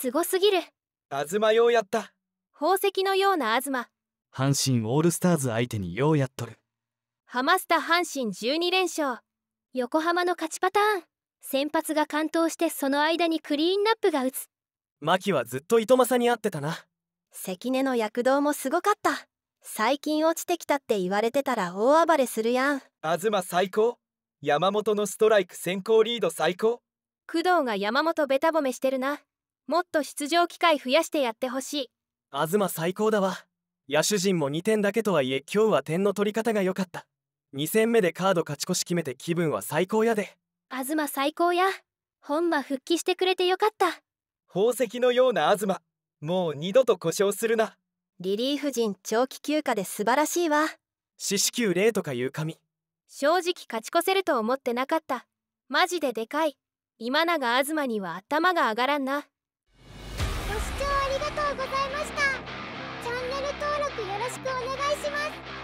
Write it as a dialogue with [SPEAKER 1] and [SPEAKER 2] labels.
[SPEAKER 1] すごすぎる
[SPEAKER 2] 東ようやった
[SPEAKER 1] 宝石のような東
[SPEAKER 2] 阪神オールスターズ相手にようやっとる
[SPEAKER 1] ハマスタ阪神12連勝横浜の勝ちパターン先発が完投してその間にクリーンナップが打つ
[SPEAKER 2] 牧はずっと糸正に会ってたな
[SPEAKER 1] 関根の躍動もすごかった最近落ちてきたって言われてたら大暴れするやん
[SPEAKER 2] 東最高山本のストライク先行リード最高
[SPEAKER 1] 工藤が山本ベタ褒めしてるなもっと出場機会増やしてやってほしい
[SPEAKER 2] 東最高だわ野手陣も2点だけとはいえ今日は点の取り方が良かった2戦目でカード勝ち越し決めて気分は最高やで
[SPEAKER 1] 東最高や本間復帰してくれてよかった
[SPEAKER 2] 宝石のような東もう二度と故障するな
[SPEAKER 1] リリーフ陣長期休暇で素晴らしいわ
[SPEAKER 2] 四死球0とかいう神
[SPEAKER 1] 正直勝ち越せると思ってなかったマジででかい今永東には頭が上がらんな
[SPEAKER 2] 視聴ありがとうございましたチャンネル登録よろしくお願いします